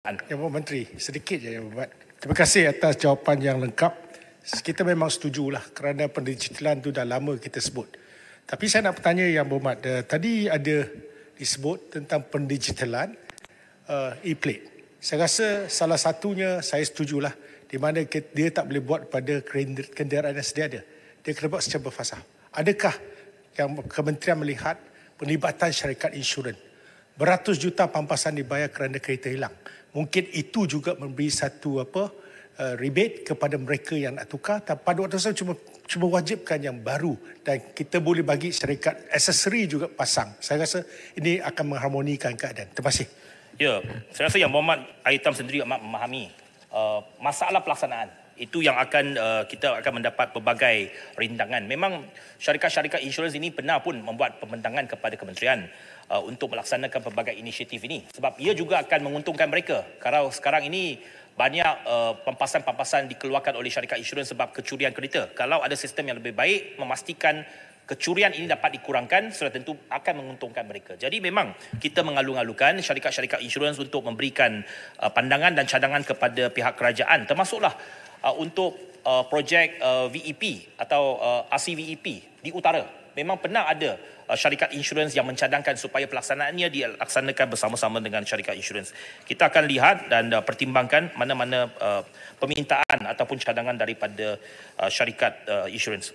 Yang Buat Menteri, sedikit saja yang buat. Terima kasih atas jawapan yang lengkap. Kita memang setuju lah kerana pendigitalan itu dah lama kita sebut. Tapi saya nak bertanya yang berhormat. Eh, tadi ada disebut tentang pendigitalan uh, eh, e-plate. Saya rasa salah satunya saya setuju lah di mana dia tak boleh buat pada kenderaan yang sedia ada. Dia kena buat secara berfasah. Adakah yang kementerian melihat penlibatan syarikat insurans? Beratus juta pampasan dibayar kerana kereta hilang mungkin itu juga memberi satu apa uh, rebate kepada mereka yang nak tukar tapi pada waktu saya cuma cuma wajibkan yang baru dan kita boleh bagi syarikat aksesori juga pasang saya rasa ini akan mengharmonikan keadaan terima kasih ya saya rasa yang Muhammad Aitam sendiri juga memahami uh, masalah pelaksanaan itu yang akan uh, kita akan mendapat pelbagai rintangan. Memang syarikat-syarikat insurans ini pernah pun membuat pembentangan kepada kementerian uh, untuk melaksanakan pelbagai inisiatif ini sebab ia juga akan menguntungkan mereka. Kalau sekarang ini banyak uh, pampasan-pampasan dikeluarkan oleh syarikat insurans sebab kecurian kereta. Kalau ada sistem yang lebih baik memastikan kecurian ini dapat dikurangkan sudah tentu akan menguntungkan mereka. Jadi memang kita mengalu-alukan syarikat-syarikat insurans untuk memberikan pandangan dan cadangan kepada pihak kerajaan termasuklah uh, untuk uh, projek uh, VEP atau uh, RCVEP di utara. Memang pernah ada uh, syarikat insurans yang mencadangkan supaya pelaksanaannya dilaksanakan bersama-sama dengan syarikat insurans. Kita akan lihat dan uh, pertimbangkan mana-mana uh, permintaan ataupun cadangan daripada uh, syarikat uh, insurans.